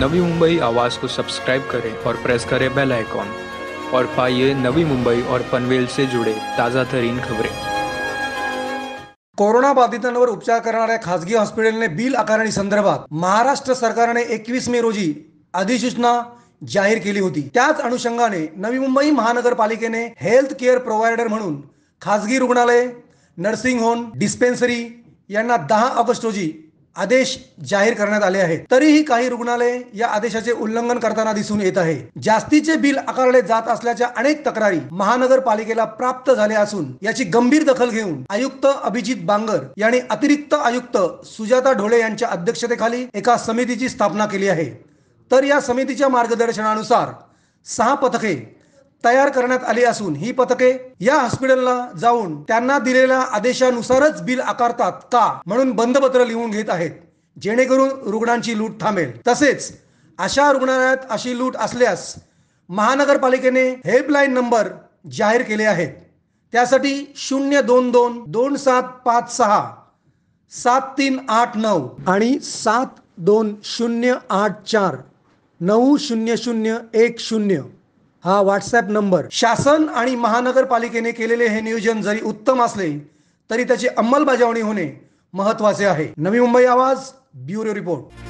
नवी मुंबई आवाज को सब्सक्राइब करें और प्रेस करें बेल आइकॉन और पाइए नवी मुंबई और पनवेल से जुड़े ताजा तरीन खबरें कोरोना बाधितांवर उपचार करणाऱ्या खासगी हॉस्पिटलने बिल आकारणी संदर्भात महाराष्ट्र सरकारने एकवीस मे रोजी अधिसूचना जाहीर केली होती त्याच अनुषंगाने नवी मुंबई महानगरपालिकेने हेल्थ केअर प्रोव्हायडर म्हणून खासगी रुग्णालय नर्सिंग होम डिस्पेन्सरी यांना दहा ऑगस्ट रोजी आदेश जाहीर करण्यात आले आहेत तरीही काही रुग्णालय या आदेशाचे उल्लंघन करताना दिसून येत आहे जास्तीचे बिल आकारले जात असल्याच्या अनेक तक्रारी महानगरपालिकेला प्राप्त झाल्या असून याची गंभीर दखल घेऊन आयुक्त अभिजित बांगर यांनी अतिरिक्त आयुक्त सुजाता ढोले यांच्या अध्यक्षतेखाली एका समितीची स्थापना केली आहे तर या समितीच्या मार्गदर्शनानुसार सहा पथके तयार करण्यात आली असून ही पथके या हॉस्पिटलला जाऊन त्यांना दिलेल्या आदेशानुसारच बिल आकारतात का म्हणून बंदपत्र लिहून घेत आहेत जेणेकरून रुग्णांची लूट थांबेल तसेच अशा रुग्णालयात अशी लूट असल्यास महानगरपालिकेने हेल्पलाईन नंबर जाहीर केले आहेत त्यासाठी शून्य दोन दोन दोन सात पाच सहा सात तीन आठ नऊ आणि सात दोन शून्य आठ चार नऊ शून्य शून्य एक शून्य हा व्हॉट्सअप नंबर शासन आणि महानगरपालिकेने केलेले हे नियोजन जरी उत्तम असले तरी त्याची अंमलबजावणी होणे महत्वाचे आहे नवी मुंबई आवाज ब्युरो रिपोर्ट